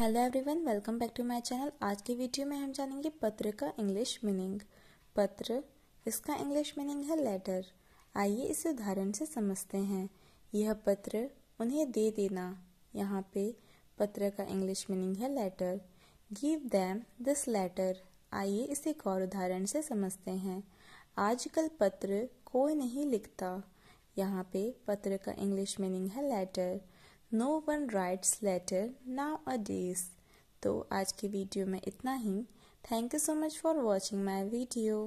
hello everyone welcome back to my channel आज की video में हम जानेंगे पत्र का इंग्लिश मीनिंग पत्र इसका इंग्लिश मीनिंग है लेटर आइए इसे उदाहरण से समझते हैं यह पत्र उन्हें दे देना यहाँ पे पत्र का इंग्लिश मीनिंग है letter give them this letter आइए इसे एक और उदाहरण से समझते हैं आजकल पत्र कोई नहीं लिखता यहाँ पे पत्र का इंग्लिश मीनिंग है letter no one writes letter nowadays तो आज की वीडियो में इतना ही thank you so much for watching my video